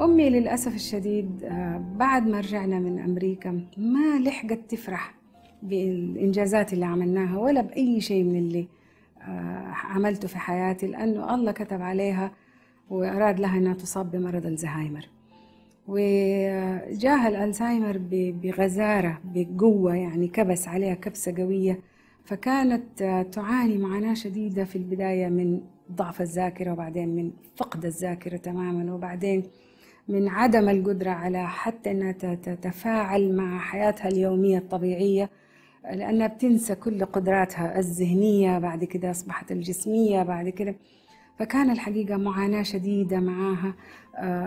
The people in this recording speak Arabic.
أمي للأسف الشديد آه، بعد ما رجعنا من أمريكا ما لحقت تفرح بالإنجازات اللي عملناها ولا بأي شيء من اللي آه، عملته في حياتي لأنه الله كتب عليها وأراد لها أنها تصاب بمرض الزهايمر وجاها الألزهايمر بغزارة بقوة يعني كبس عليها كبسة قوية فكانت آه، تعاني معاناة شديدة في البداية من ضعف الذاكرة وبعدين من فقد الذاكرة تماما وبعدين من عدم القدرة على حتى أنها تتفاعل مع حياتها اليومية الطبيعية لأنها بتنسى كل قدراتها الذهنية بعد كده أصبحت الجسمية بعد كده فكان الحقيقة معاناة شديدة معاها آه،